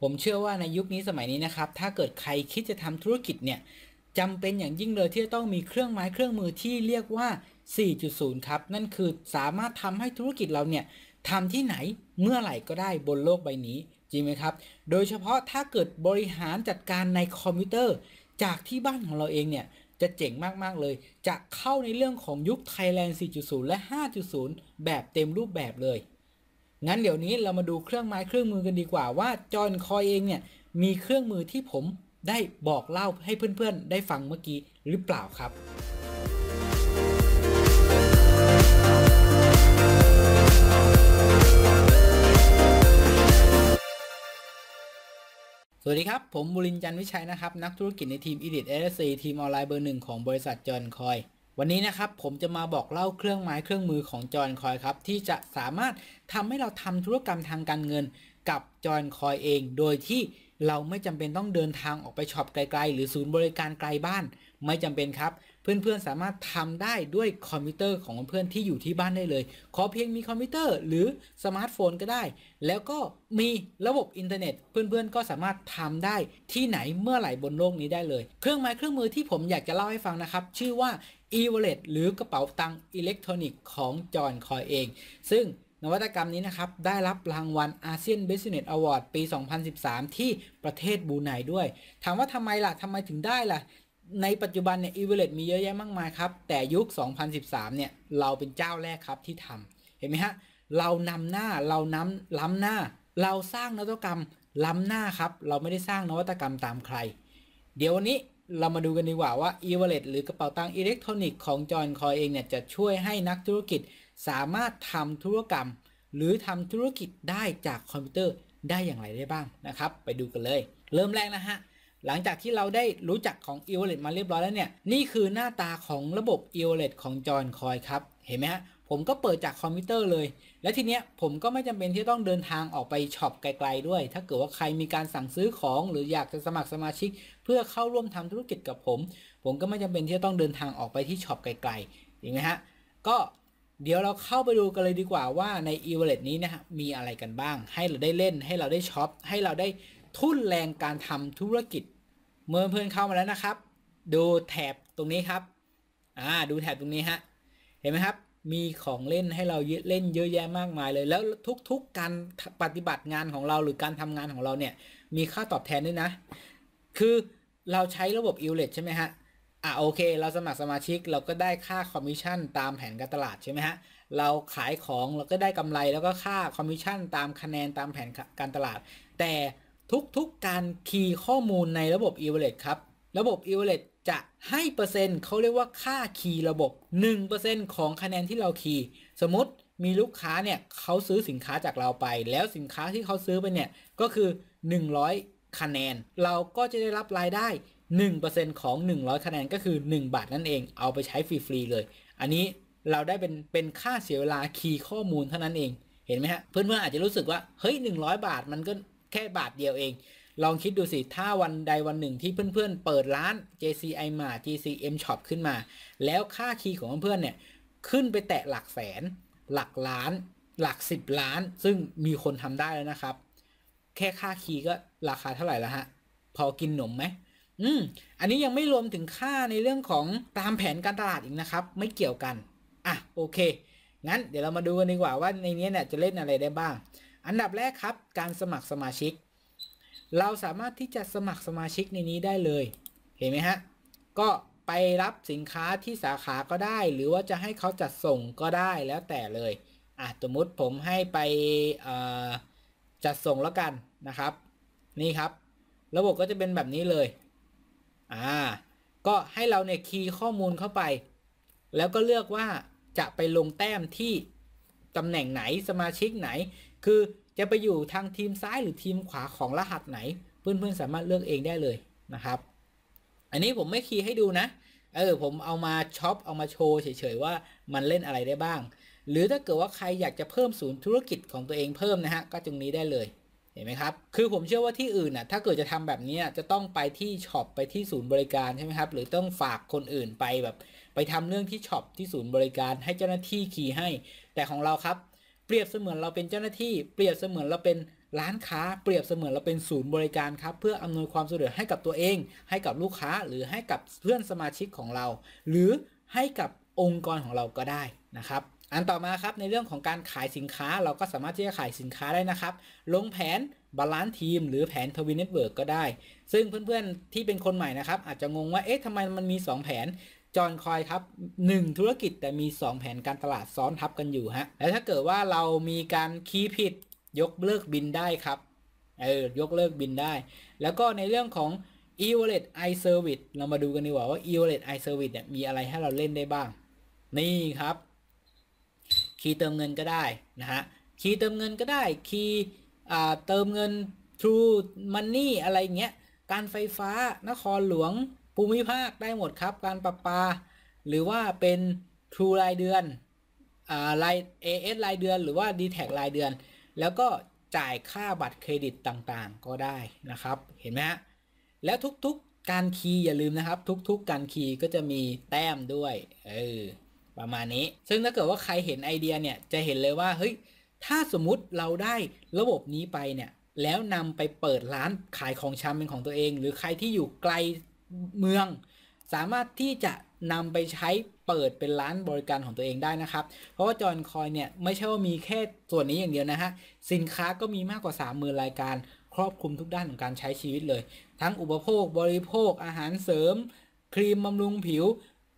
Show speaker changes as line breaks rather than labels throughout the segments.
ผมเชื่อว่าในยุคนี้สมัยนี้นะครับ ถ้าเกิดใครคิดจะทำธุรกิจเนี่ยจำเป็นอย่างยิ่งเลยที่จะต้องมีเครื่องไม้ เครื่องมือที่เรียกว่า 4.0 ครับ นั่นคือสามารถทำให้ธุรกิจเราเนี่ยทำที่ไหนเมื่อไหร่ก็ได้บนโลกใบนี้ จริงไหมครับ โดยเฉพาะถ้าเกิดบริหารจัดการในคอมพิวเตอร์ จากที่บ้านของเราเองเนี่ย จะเจ๋งมากๆเลย จะเข้าในเรื่องของยุค Thailand 4.0 และ 5.0 แบบเต็มรูปแบบเลยงั้นเดี๋ยวนี้เรามาดูเครื่องไม้เครื่องมือกันดีกว่าว่าจอห์นคอยเองเนี่ย มีเครื่องมือที่ผมได้บอกเล่าให้เพื่อนๆ ได้ฟังเมื่อกี้หรือเปล่าครับ สวัสดีครับผมบุรินจันวิชัยนะครับนักธุรกิจในทีม Edit s c ทีมออนไลน์เบอร์หนึ่งของบริษัทจอห์นคอยวันนี้นะครับผมจะมาบอกเล่าเครื่องไม้เครื่องมือของจอนคอยครับ ที่จะสามารถทำให้เราทำธุรกรรมทางการเงินกับจอนคอยเอง โดยที่เราไม่จำเป็นต้องเดินทางออกไปช็อปไกล ๆ หรือศูนย์บริการไกลบ้านไม่จำเป็นครับเพื่อน ๆ สามารถทำได้ด้วยคอมพิวเตอร์ของเพื่อนที่อยู่ที่บ้านได้เลย ขอเพียงมีคอมพิวเตอร์หรือสมาร์ทโฟน ก็ได้ แล้วก็มีระบบอินเทอร์เน็ตเพื่อนๆก็สามารถทำได้ที่ไหนเมื่อไหร่บนโลกนี้ได้เลย เครื่องไม้เครื่องมือที่ผมอยากจะเล่าให้ฟังนะครับ ชื่อว่า e-wallet หรือกระเป๋าตังค์อิเล็กทรอนิกส์ของจอห์นคอยเอง ซึ่งนวัตกรรมนี้นะครับได้รับรางวัลอาเซียน b u ส i n e อ s ว w ร์ดปี 2013 ที่ประเทศบูไนด้วย ถามว่าทำไมล่ะทำไมถึงได้ล่ะในปัจจุบันเนี่ยอีเวลเลตมีเยอะแยะมากมายครับ แต่ยุค 2013 เนี่ย เราเป็นเจ้าแรกครับที่ทำเห็นไหมฮะ เรานำหน้าเราน้ำล้ำหน้า เราสร้างนวัตกรรม ล้ำหน้า ครับ เราไม่ได้สร้างนวัตกรรมตามใคร เดี๋ยววันนี้เรามาดูกันดีกว่าว่าอีเวลเลตหรือกระเป๋าตังอิเล็กทรอนิกส์ของจอห์นคอยเองเนี่ย จะช่วยให้นักธุรกิจสามารถทำธุรกรรม หรือทำธุรกิจได้จากคอมพิวเตอร์ได้อย่างไรได้บ้างนะครับ ไปดูกันเลย เริ่มแรกนะฮะหลังจากที่เราได้รู้จักของ e w a l l e t มาเรียบร้อยแล้วเนี่ย นี่คือหน้าตาของระบบ e w a l l e t ของจอห์นคอยครับ เห็นไหมฮะ ผมก็เปิดจากคอมพิวเตอร์เลย และทีเนี้ยผมก็ไม่จำเป็นที่ต้องเดินทางออกไปช็อปไกลๆด้วย ถ้าเกิดว่าใครมีการสั่งซื้อของหรืออยากจะสมัครสมาชิก เพื่อเข้าร่วมทำธุรกิจกับผม ผมก็ไม่จำเป็นที่จะต้องเดินทางออกไปที่ช็อปไกลๆเห็นไหมฮะ ก็เดี๋ยวเราเข้าไปดูกันเลยดีกว่าว่าใน e w a l l e t นี้นะฮะมีอะไรกันบ้าง ให้เราได้เล่น ให้เราได้ช็อป ให้เราได้ทุ่นแรงการทำธุรกิจเมื่อเพื่อนเข้ามาแล้วนะครับ ดูแถบตรงนี้ครับอ่าดูแถบตรงนี้ฮะเห็นไหมครับมีของเล่นให้เราเล่นเยอะแยะมากมายเลย แล้วทุกๆการปฏิบัติงานของเราหรือการทำงานของเราเนี่ยมีค่าตอบแทนด้วยนะคือเราใช้ระบบอิลเลตใช่ไหมฮะอ่าโอเคเราสมัครสมาชิกเราก็ได้ค่าคอมมิชชั่นตามแผนการตลาดใช่ไหมฮะเราขายของเราก็ได้กำไรแล้วก็ค่าคอมมิชชั่นตามคะแนนตามแผนการตลาด แต่ทุกๆการคีย์ข้อมูลในระบบ e v a l e t ครับ ระบบ e v a l e t จะให้เปอร์เซ็นต์เขาเรียกว่าค่าคีย์ระบบ 1%ของคะแนนที่เราคีย์สมมติมีลูกค้าเนี่ยเขาซื้อสินค้าจากเราไป แล้วสินค้าที่เขาซื้อไปเนี่ย ก็คือ 100 คะแนน เราก็จะได้รับรายได้ 1%ของ 100 คะแนนก็คือ 1 บาทนั่นเองเอาไปใช้ฟรีๆเลย อันนี้เราได้เป็นเป็นค่าเสียเวลาคีย์ข้อมูลเท่านั้นเองเห็นไหมฮะเพื่อนๆอาจจะรู้สึกว่าเฮ้ย100 บาทมันก็แค่บาทเดียวเอง ลองคิดดูสิ ถ้าวันใดวันหนึ่งที่เพื่อนๆ เปิดร้าน JCI มา GCM Shop ขึ้นมา แล้วค่าคีย์ของเพื่อนๆเนี่ย ขึ้นไปแตะหลักแสน หลักล้าน หลัก 10 ล้าน ซึ่งมีคนทำได้แล้วนะครับ แค่ค่าคีย์ก็ราคาเท่าไหร่แล้วฮะ พอกินหนมไหมอืมอันนี้ยังไม่รวมถึงค่าในเรื่องของตามแผนการตลาดอีกนะครับ ไม่เกี่ยวกัน อ่ะโอเค งั้นเดี๋ยวเรามาดูกันดีกว่าว่าในนี้เนี่ยจะเล่นอะไรได้บ้างอันดับแรกครับการสมัครสมาชิกเราสามารถที่จะสมัครสมาชิกในนี้ได้เลยเห็นไหมฮะก็ไปรับสินค้าที่สาขาก็ได้ หรือว่าจะให้เขาจัดส่งก็ได้แล้วแต่เลยอ่ะสมมติผมให้ไปจัดส่งแล้วกันนะครับนี่ครับ ระบบก็จะเป็นแบบนี้เลยอ่าก็ให้เราเนี่ยคีย์ข้อมูลเข้าไป แล้วก็เลือกว่าจะไปลงแต้มที่ตำแหน่งไหนสมาชิกไหนคือจะไปอยู่ ทาง ทีมซ้ายหรือทีมขวาของรหัสไหนเพื่อนๆสามารถเลือกเองได้เลยนะครับ อันนี้ผมไม่ คีย์ให้ดูนะเออผมเอามาช็อปเอามาโชว์ เฉย ๆ ว่ามันเล่นอะไรได้บ้าง หรือถ้าเกิดว่าใครอยากจะเพิ่มศูนย์ธุรกิจของตัวเองเพิ่ม นะ ฮะ ก็ตรง นี้ได้เลยเห็นไหมครับคือผมเชื่อว่าที่อื่นน่ะถ้าเกิดจะทำแบบนี้จะต้องไปที่ช็อปไปที่ศูนย์บริการใช่ไหมครับหรือต้องฝากคนอื่นไปแบบ ไปทำเรื่องที่ช็อปที่ศูนย์บริการ ให้เจ้าหน้าที่คีย์ให้ แต่ของเราครับเปรียบเสมือนเราเป็นเจ้าหน้าที่ เปรียบเสมือนเราเป็นร้านค้า เปรียบเสมือนเราเป็นศูนย์บริการครับเพื่ออำนวยความสะดวกให้กับตัวเอง ให้กับลูกค้าหรือให้กับเพื่อนสมาชิกของเรา หรือให้กับองค์กรของเราก็ได้นะครับ อันต่อมาครับในเรื่องของการขายสินค้าเราก็สามารถที่จะขายสินค้าได้นะครับลงแผนบาลานซ์ทีมหรือแผนทวินเน็ตเวิร์กก็ได้ ซึ่งเพื่อนๆที่เป็นคนใหม่นะครับอาจจะงงว่าเอ๊ะทำไมมันมี2แผนจอห์นคอยครับงธุรกิจแต่มี 2 แผนการตลาดซ้อนทับกันอยู่ ฮะ แล้ว ถ้าเกิดว่าเรามีการคีย์ผิดยกเลิกบินได้ครับเออยกเลิกบินได้ แล้วก็ในเรื่องของ e w a l l e t i service เรามาดูกัน ดีกว่า ว่า e w a l l e t i service เนี่ยมีอะไรให้เราเล่นได้บ้าง นี่ ครับ คีย์เติม เงิน ก็ ได้ นะฮะ คีย์เติมเงินก็ได้ คีย์เติมเงิน True Money อะไรเงี้ยการไฟฟ้านครหลวงภูมิภาคได้หมดครับการประปา หรือว่าเป็น True รายเดือนอ่าราย AS ราย เดือน หรือว่า d t แทราย เดือน แล้วก็จ่ายค่าบัตรเครดิตต่าง ๆ ก็ได้นะครับ เห็นไหมฮะแล้วทุกๆการคีย์อย่าลืมนะครับ ทุก ๆ การคีย์ก็จะมีแต้มด้วยเออประมาณนี้ ซึ่งถ้าเกิดว่าใครเห็นไอเดีย เนี่ย จะเห็นเลยว่าเฮ้ยถ้าสมมติเราได้ระบบนี้ไปเนี่ยแล้วนำไปเปิดร้านขายของชำเป็นของตัวเอง หรือใครที่อยู่ไกลเมืองสามารถที่จะนำไปใช้เปิดเป็นร้านบริการของตัวเองได้นะครับ เพราะ ว่า จอ์นคอย เนี่ย ไม่ใช่ว่ามี แค่ ส่วนนี้อย่างเดียว นะ ฮะ สินค้าก็มีมากกว่า3มมือรายการครอบคลุมทุกด้านของการใช้ชีวิตเลย ทั้งอุปโภคบริโภคอาหารเสริมครีมบำรุงผิว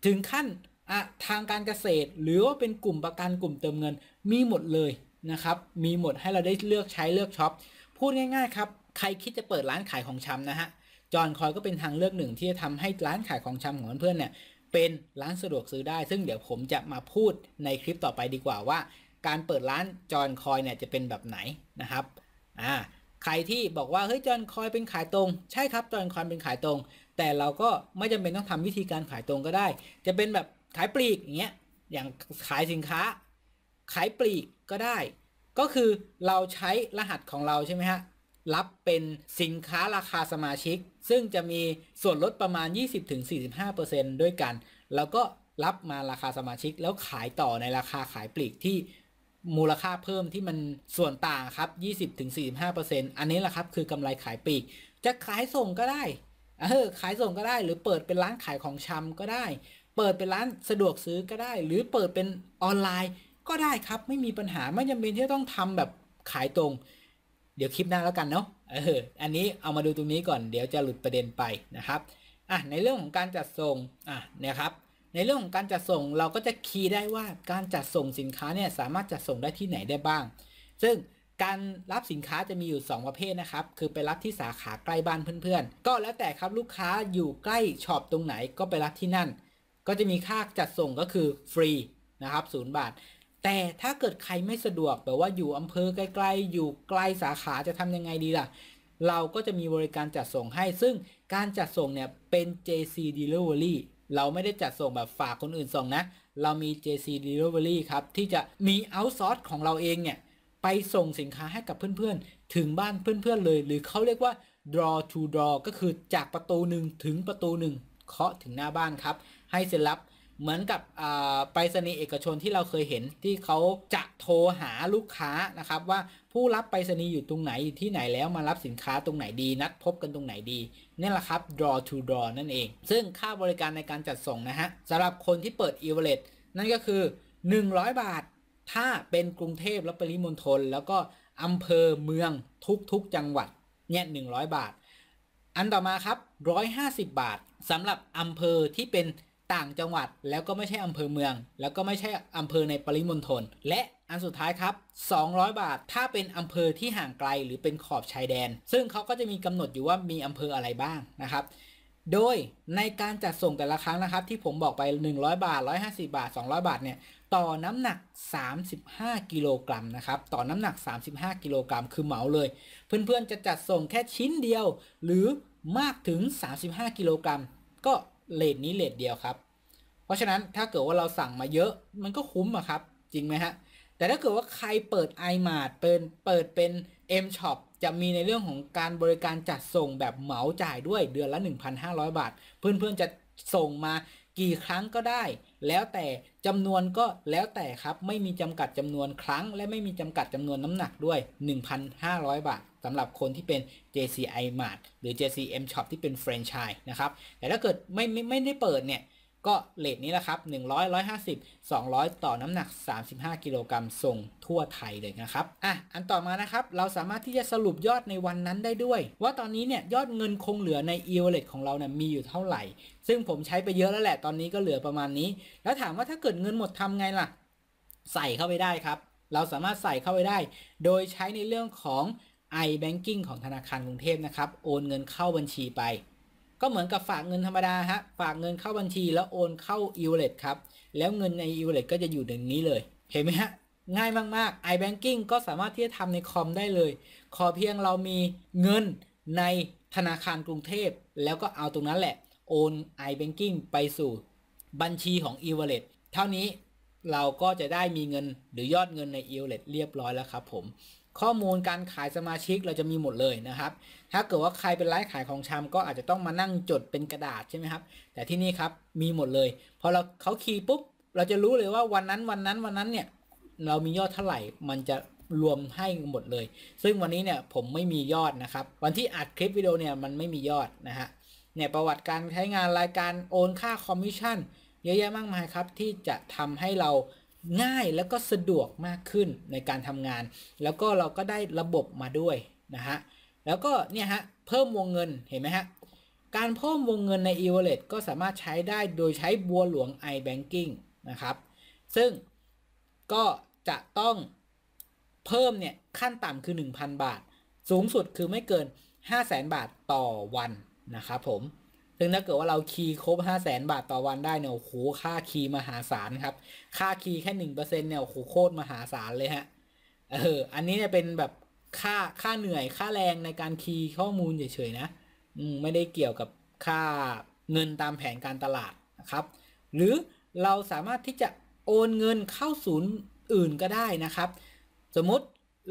ถึงขั้นอะทางการเกษตรหรือว่าเป็นกลุ่มประกันกลุ่มเติมเงิน มีหมดเลยนะครับมีหมดให้เราได้เลือกใช้เลือกช็อปพูดง่ายๆครับใครคิดจะเปิดร้านขายของชำนะฮะจอนคอยก็เป็นทางเลือกหนึ่งที่จะทำให้ร้านขายของชำของเพื่อนเนี่ยเป็นร้านสะดวกซื้อได้ ซึ่งเดี๋ยวผมจะมาพูดในคลิปต่อไปดีกว่าว่า การเปิดร้านจอนคอยเนี่ยจะเป็นแบบไหนนะครับอ่าใครที่บอกว่าเฮ้ยจอนคอยเป็นขายตรง ใช่ครับจอนคอยเป็นขายตรง แต่เราก็ไม่จำเป็นต้องทำวิธีการขายตรงก็ได้ จะเป็นแบบขายปลีกอย่างเงี้ยอย่างขายสินค้า ขายปลีกก็ได้ ก็คือเราใช้รหัสของเราใช่ไหมฮะรับเป็นสินค้าราคาสมาชิก ซึ่งจะมีส่วนลดประมาณ 20-45%ด้วยกัน แล้วก็รับมาราคาสมาชิก แล้วขายต่อในราคาขายปลีกที่ มูลค่าเพิ่มที่มันส่วนต่างครับ 20-45%อันนี้แหละครับคือกำไรขายปลีก จะขายส่งก็ได้เออขายส่งก็ได้ หรือเปิดเป็นร้านขายของชำก็ได้ เปิดเป็นร้านสะดวกซื้อก็ได้ หรือเปิดเป็นออนไลน์ก็ได้ครับไม่มีปัญหาไม่จำเป็นที่ต้องทำแบบขายตรงเดี๋ยวคลิปหน้าแล้วกันเนาะเออ อันนี้เอามาดูตรงนี้ก่อน เดี๋ยวจะหลุดประเด็นไปนะครับ อ่ะ ในเรื่องของการจัดส่ง อ่ะนะครับ ในเรื่องของการจัดส่งเราก็จะคีย์ได้ว่าการจัดส่งสินค้าเนี่ยสามารถจัดส่งได้ที่ไหนได้บ้าง ซึ่งการรับสินค้าจะมีอยู่ 2 ประเภทนะครับ คือไปรับที่สาขาใกล้บ้านเพื่อนๆ ก็แล้วแต่ครับลูกค้าอยู่ใกล้ช็อปตรงไหนก็ไปรับที่นั่น ก็จะมีค่าจัดส่งก็คือฟรีนะครับศูนย์บาทแต่ถ้าเกิดใครไม่สะดวกแบบว่าอยู่อำเภอไกลๆอยู่ไกลสาขาจะทำยังไงดีล่ะ เราก็จะมีบริการจัดส่งให้ซึ่งการจัดส่งเนี่ยเป็น JC Delivery เราไม่ได้จัดส่งแบบฝากคนอื่นส่งนะ เรามี JC Delivery ครับที่จะมีเอาซอร์สของเราเองเนี่ย ไปส่งสินค้าให้กับเพื่อนๆ ถึงบ้านเพื่อนๆเลย หรือเขาเรียกว่า draw to draw ก็คือจากประตูหนึ่งถึงประตูหนึ่งเคาะถึงหน้าบ้านครับ ให้เซ็นรับเหมือนกับไปรษณีย์เอกชนที่เราเคยเห็นที่เขาจะโทรหาลูกค้านะครับว่าผู้รับไปรษณีย์อยู่ตรงไหนอยู่ที่ไหนแล้วมารับสินค้าตรงไหนดี นัดพบกันตรงไหนดีนี่แหละครับ draw to draw นั่นเอง ซึ่งค่าบริการในการจัดส่งนะฮะสำหรับคนที่เปิด e w a l l e t นั่นก็คือ 100 บาท ถ้าเป็นกรุงเทพและปริมณฑลแล้วก็อำเภอเมืองทุกๆจังหวัดเนี่ยหนึ่งบาท อันต่อมาครับ 150 บาทสำหรับอำเภอที่เป็นต่างจังหวัดแล้วก็ไม่ใช่อำเภอเมือง แล้วก็ไม่ใช่อำเภอในปริมณฑลและอันสุดท้ายครับ 200 บาท ถ้าเป็นอำเภอที่ห่างไกลหรือเป็นขอบชายแดน ซึ่งเขาก็จะมีกำหนดอยู่ว่ามีอำเภออะไรบ้างนะครับ โดยในการจัดส่งแต่ละครั้งนะครับ ที่ผมบอกไป 100 บาท 150 บาท 200 บาทเนี่ยต่อน้ำหนัก 35 กิโลกรัมนะครับต่อน้ำหนัก 35กิโลกรัมคือเหมาเลยเพื่อนๆจะจัดส่งแค่ชิ้นเดียวหรือมากถึง 35กิโลกรัมก็เลทนี้เลทเดียวครับ เพราะฉะนั้นถ้าเกิดว่าเราสั่งมาเยอะมันก็คุ้มอะครับจริงไหมฮะ แต่ถ้าเกิดว่าใครเปิด iMart เปินเปิดเป็น M Shop จะมีในเรื่องของการบริการจัดส่งแบบเหมาจ่ายด้วยเดือนละ1,500 บาทเพื่อนๆจะส่งมากี่ครั้งก็ได้ แล้วแต่จำนวนก็แล้วแต่ครับ ไม่มีจำกัดจำนวนครั้งและไม่มีจำกัดจำนวนน้ำหนักด้วย 1,500 บาทสำหรับคนที่เป็น JCI Mart หรือ JCM Shop ที่เป็นแฟรนไชส์นะครับ แต่ถ้าเกิดไมไม่ไม่ได้เปิดเนี่ยก็เลทนี้แหละครับ100 150 200 ต่อน้ำหนัก 35 กิโลกรัมส่งทั่วไทยเลยนะครับ อ่ะ อันต่อมานะครับเราสามารถที่จะสรุปยอดในวันนั้นได้ด้วย ว่าตอนนี้เนี่ยยอดเงินคงเหลือใน e w a l l e t ของเราเนี่ยมีอยู่เท่าไหร่ ซึ่งผมใช้ไปเยอะแล้วแหละตอนนี้ก็เหลือประมาณนี้ แล้วถามว่าถ้าเกิดเงินหมดทำไงล่ะ ใส่เข้าไปได้ครับ เราสามารถใส่เข้าไปได้ โดยใช้ในเรื่องของ iBanking ของธนาคารกรุงเทพนะครับโอนเงินเข้าบัญชีไปก็เหมือนกับฝากเงินธรรมดาฮะ ฝากเงินเข้าบัญชีแล้วโอนเข้า e w a l l e t ครับ แล้วเงินใน e w a l l e t ก็จะอยู่อย่างนี้เลย เห็นไหมฮะ ง่ายมาก ๆ iBanking ก็สามารถที่จะทำในคอมได้เลย ขอเพียงเรามีเงินในธนาคารกรุงเทพแล้วก็เอาตรงนั้นแหละ โอน iBanking ไปสู่บัญชีของ e w a l l e t เท่านี้เราก็จะได้มีเงินหรือยอดเงินใน e w a l l e t เรียบร้อยแล้วครับผมข้อมูลการขายสมาชิกเราจะมีหมดเลยนะครับ ถ้าเกิดว่าใครเป็นไลฟ์ขายของชำก็อาจจะต้องมานั่งจดเป็นกระดาษใช่ไหมครับ แต่ที่นี่ครับมีหมดเลยพอเราเขาคีย์ปุ๊บเราจะรู้เลยว่าวันนั้นวันนั้น วันนั้นเนี่ยเรามียอดเท่าไหร่มันจะรวมให้หมดเลย ซึ่งวันนี้เนี่ยผมไม่มียอดนะครับ วันที่อัดคลิปวิดีโอเนี่ยมันไม่มียอดนะฮะ เนี่ยประวัติการใช้งานรายการโอนค่าคอมมิชชั่นเยอะแยะมากมายครับ ที่จะทำให้เราง่ายแล้วก็สะดวกมากขึ้นในการทำงานแล้วก็เราก็ได้ระบบมาด้วยนะฮะ แล้วก็เนี่ยฮะเพิ่มวงเงินเห็นไหมฮะการเพิ่มวงเงินใน e-wallet ก็สามารถใช้ได้โดยใช้บัวหลวง i-banking นะครับซึ่งก็จะต้องเพิ่มเนี่ยขั้นต่ำคือ 1,000 บาทสูงสุดคือไม่เกิน 5 0 0 0 0 0บาทต่อวันนะครับผมซึ่งถ้าเกิดว่าเราคีย์ครบ5 0 0แสนบาทต่อวันได้เนี่ยโอ้โหค่าคีย์มหาศาลครับ ค่าคีย์แค่หนึ่งเปอร์เซ็นเนี่ยโอ้โห โคตรมหาศาลเลยฮะ เออ อันนี้เนี่ยเป็นแบบค่าค่าเหนื่อยค่าแรงในการคีย์ข้อมูลเฉยๆนะ อืมไม่ได้เกี่ยวกับค่าเงินตามแผนการตลาดนะครับ หรือเราสามารถที่จะโอนเงินเข้าศูนย์อื่นก็ได้นะครับ สมมติ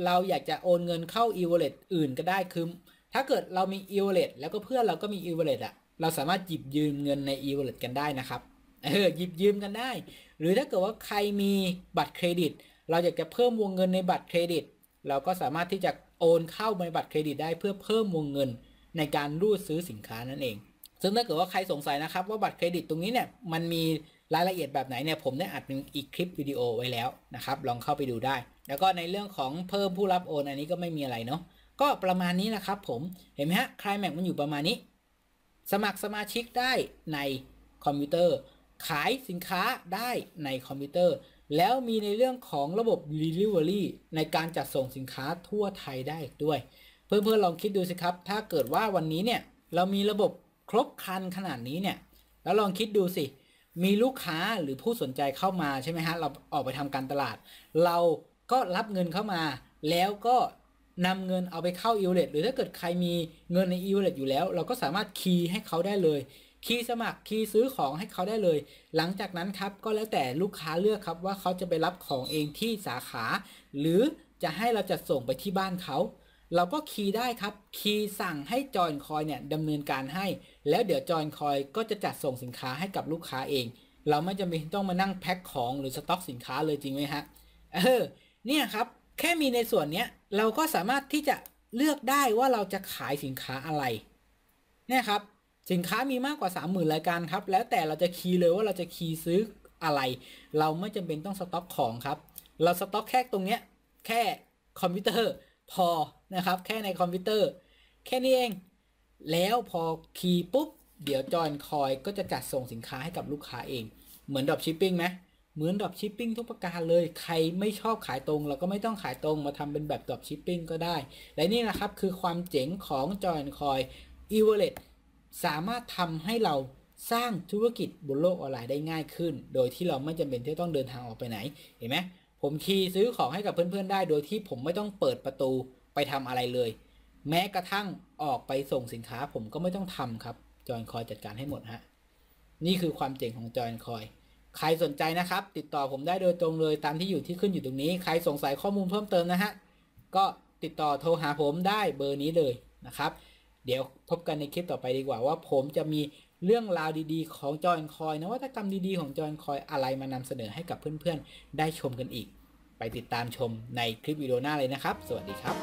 เราอยากจะโอนเงินเข้า e-wallet อื่นก็ได้คือ ถ้าเกิดเรามี e-wallet แล้วก็เพื่อนเราก็มี e-wallet อะเราสามารถหยิบยืมเงินใน e-wallet กันได้นะครับ เออหยิบยืมกันได้ หรือถ้าเกิดว่าใครมีบัตรเครดิต เราอยากจะเพิ่มวงเงินในบัตรเครดิต เราก็สามารถที่จะโอนเข้าในบัตรเครดิต ได้เพื่อเพิ่มวงเงินในการรูดซื้อสินค้านั่นเอง ซึ่งถ้าเกิดว่าใครสงสัยนะครับ ว่าบัตรเครดิตตรงนี้เนี่ยมันมีรายละเอียดแบบไหนเนี่ยผมได้อัดเป็นอีกคลิปวิดีโอไว้แล้วนะครับลองเข้าไปดูได้ แล้วก็ในเรื่องของเพิ่มผู้รับโอนอันนี้ก็ไม่มีอะไรเนาะ ก็ประมาณนี้นะครับผม เห็นไหมฮะคลายแม็กมันอยู่ประมาณนี้สมัครสมาชิกได้ในคอมพิวเตอร์ ขายสินค้าได้ในคอมพิวเตอร์ แล้วมีในเรื่องของระบบ Delivery ในการจัดส่งสินค้าทั่วไทยได้อีกด้วย เพื่อนๆลองคิดดูสิครับ ถ้าเกิดว่าวันนี้เนี่ยเรามีระบบครบครันขนาดนี้ เนี่ย แล้วลองคิดดูสิ มีลูกค้าหรือผู้สนใจเข้ามาใช่ไหมฮะ เราออกไปทำการตลาด เราก็รับเงินเข้ามา แล้วก็นำเงินเอาไปเข้า e w a l l e t หรือถ้าเกิดใครมีเงินใน e w a l l e t อยู่แล้ว เราก็สามารถคีย์ให้เขาได้เลย คีย์สมัครคีย์ซื้อของให้เขาได้เลย หลังจากนั้นครับก็แล้วแต่ลูกค้าเลือกครับว่าเขาจะไปรับของเองที่สาขา หรือจะให้เราจัดส่งไปที่บ้านเขา เราก็คีย์ได้ครับคีย์สั่งให้จอยคอยเนี่ยดำเนินการให้ แล้วเดี๋ยวจอยคอยก็จะจัดส่งสินค้าให้กับลูกค้าเอง เราไม่จำเป็นต้องมานั่งแพ็คของหรือสต็อกสินค้าเลยจริงไหมฮะเออเนี่ยครับแค่มีในส่วนเนี้ยเราก็สามารถที่จะเลือกได้ว่าเราจะขายสินค้าอะไรเนี่ยครับสินค้ามีมากกว่า 30,000รายการครับ แล้วแต่เราจะคีย์เลยว่าเราจะคีย์ซื้ออะไร เราไม่จำเป็นต้องสต็อกของ ครับ เราสต็อกแค่ตรงเนี้ย แค่คอมพิวเตอร์ พอนะครับแค่ในคอมพิวเตอร์ แค่นี้เอง แล้วพอคีย์ปุ๊บเดี๋ยวจอยคอย ก็จะจัดส่งสินค้าให้กับลูกค้าเอง เหมือนดรอปชิปปิ้งไหมเหมือนดรอปชิปปิ้งทุกประการเลยใครไม่ชอบขายตรงเราก็ไม่ต้องขายตรงมาทำเป็นแบบดรอปชิปปิ้งก็ได้ และนี่นะครับคือความเจ๋งของจอยคอยอีเวเลตสามารถทำให้เราสร้างธุรกิจบนโลกออนไลน์ได้ง่ายขึ้น โดยที่เราไม่จำเป็นที่ต้องเดินทางออกไปไหน เห็นไหมผมคีย์ซื้อของให้กับเพื่อนๆได้โดยที่ผมไม่ต้องเปิดประตูไปทำอะไรเลย แม้กระทั่งออกไปส่งสินค้าผมก็ไม่ต้องทำครับจอยคอยจัดการให้หมดฮะ นี่คือความเจ๋งของจอยคอยใครสนใจนะครับ ติดต่อผมได้โดยตรงเลยตามที่อยู่ที่ขึ้นอยู่ตรงนี้ใครสงสัยข้อมูลเพิ่มเติมนะฮะก็ติดต่อโทรหาผมได้เบอร์นี้เลยนะครับเดี๋ยวพบกันในคลิปต่อไปดีกว่าว่าผมจะมีเรื่องราวดีๆของจอยคอย นวัตกรรมดีๆของจอยคอยอะไรมานำเสนอให้กับเพื่อนๆ ได้ชมกันอีก ไปติดตามชมในคลิปวิดีโอหน้าเลยนะครับ สวัสดีครับ